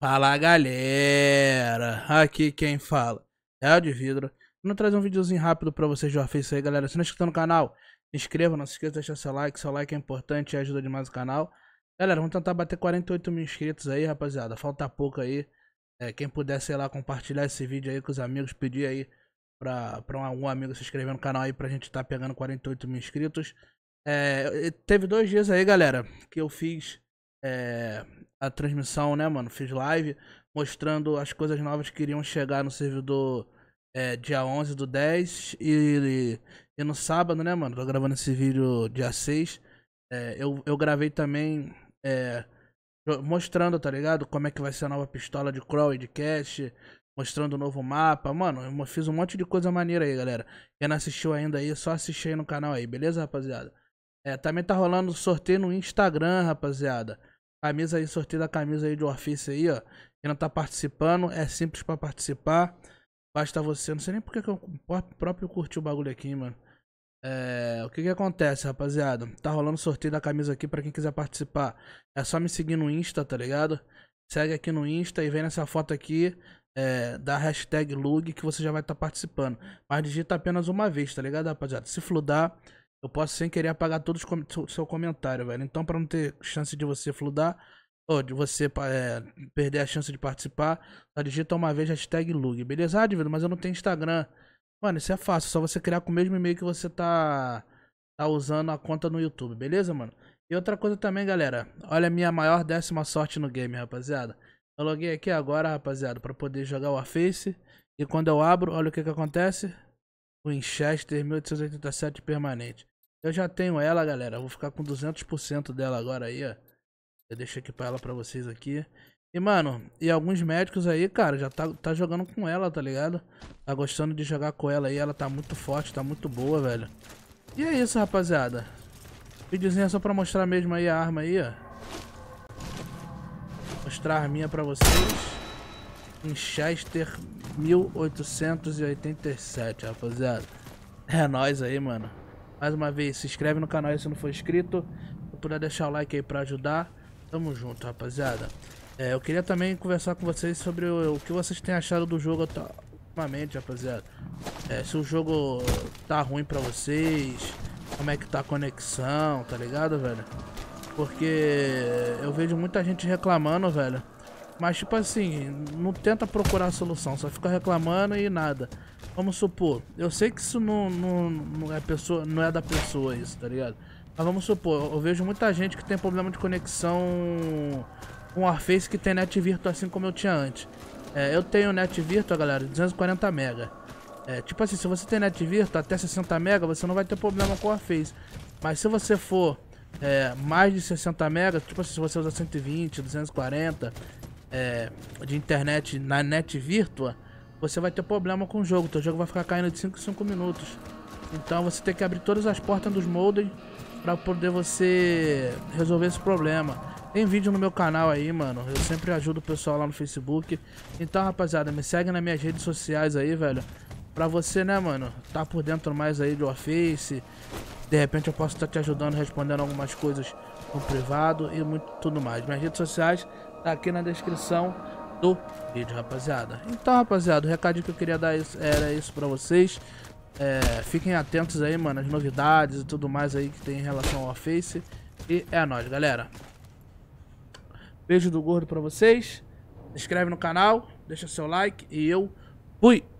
Fala galera, aqui quem fala é o de vidro. Vou trazer um videozinho rápido pra vocês de isso aí galera, se não é inscrito no canal, se inscreva, não se esqueça de deixar seu like, seu like é importante e ajuda demais o canal. Galera, vamos tentar bater 48 mil inscritos aí rapaziada, falta pouco aí. É, quem puder, sei lá, compartilhar esse vídeo aí com os amigos, pedir aí pra, pra algum amigo se inscrever no canal aí pra gente tá pegando 48 mil inscritos. É, teve dois dias aí galera, que eu fiz... É, a transmissão, né, mano? Fiz live mostrando as coisas novas que iriam chegar no servidor é, dia 11 do 10 e, e, e, no sábado, né, mano? Tô gravando esse vídeo dia 6. É, eu, eu gravei também é, mostrando, tá ligado? Como é que vai ser a nova pistola de crawl e de Cash. mostrando o novo mapa. Mano, eu fiz um monte de coisa maneira aí, galera. Quem não assistiu ainda aí, só assiste aí no canal aí, beleza, rapaziada? É, também tá rolando sorteio no Instagram, rapaziada. Camisa aí, sorteio da camisa aí de office aí, ó. Quem não tá participando, é simples para participar. Basta você. Não sei nem porque que eu próprio curti o bagulho aqui, mano. É, o que que acontece, rapaziada? Tá rolando sorteio da camisa aqui para quem quiser participar. É só me seguir no Insta, tá ligado? Segue aqui no Insta e vem nessa foto aqui é, da hashtag Lug que você já vai estar tá participando. Mas digita apenas uma vez, tá ligado, rapaziada? Se fludar, eu posso sem querer apagar todos os seu, comentário, velho. Então, para não ter chance de você fludar, ou de você é, perder a chance de participar, só digita uma vez hashtag lug, beleza? Divino, mas eu não tenho Instagram. Mano, isso é fácil, só você criar com o mesmo e-mail que você tá, tá usando a conta no YouTube, beleza, mano? E outra coisa também, galera, olha a minha maior décima sorte no game, rapaziada. Eu loguei aqui agora, rapaziada, para poder jogar o Face. E quando eu abro, olha o que que acontece. Winchester 1887 permanente. Eu já tenho ela, galera. vou ficar com 200% dela agora aí, ó. Eu deixo aqui para ela pra vocês aqui. E, mano, e alguns médicos aí, cara, já tá, tá jogando com ela, tá ligado? Tá gostando de jogar com ela aí. Ela tá muito forte, tá muito boa, velho. E é isso, rapaziada. Videozinho é só pra mostrar mesmo aí a arma aí, ó. Mostrar a minha pra vocês. Winchester 1887, rapaziada. É nóis aí, mano. Mais uma vez, se inscreve no canal aí se não for inscrito. Se puder deixar o like aí pra ajudar. Tamo junto, rapaziada. É, eu queria também conversar com vocês sobre o, o que vocês têm achado do jogo ultimamente, rapaziada. É, se o jogo tá ruim pra vocês, como é que tá a conexão, tá ligado, velho? Porque eu vejo muita gente reclamando, velho. Mas, tipo assim, não tenta procurar a solução, só fica reclamando e nada. Vamos supor, eu sei que isso não, não, não, é, pessoa, não é da pessoa isso, tá ligado? Mas vamos supor, eu vejo muita gente que tem problema de conexão com a Face que tem net virtual assim como eu tinha antes. É, eu tenho net virtual, galera, 240 mega. É, tipo assim, se você tem net virtual até 60 mega, você não vai ter problema com a Face Mas se você for é, mais de 60 mega, tipo assim, se você usa 120, 240, é, de internet na net virtua, você vai ter problema com o jogo. Teu jogo vai ficar caindo de 5 em 5 minutos. Então você tem que abrir todas as portas dos molders para poder você resolver esse problema. Tem vídeo no meu canal aí, mano. Eu sempre ajudo o pessoal lá no Facebook. Então, rapaziada, me segue nas minhas redes sociais aí, velho. Pra você, né, mano, tá por dentro mais aí do Face. De repente eu posso estar tá te ajudando, respondendo algumas coisas no privado e muito tudo mais. Minhas redes sociais tá aqui na descrição do vídeo, rapaziada. Então, rapaziada, o recadinho que eu queria dar era isso pra vocês. É, fiquem atentos aí, mano, as novidades e tudo mais aí que tem em relação ao Face. E é nóis, galera. Beijo do gordo pra vocês. Se inscreve no canal, deixa seu like e eu fui!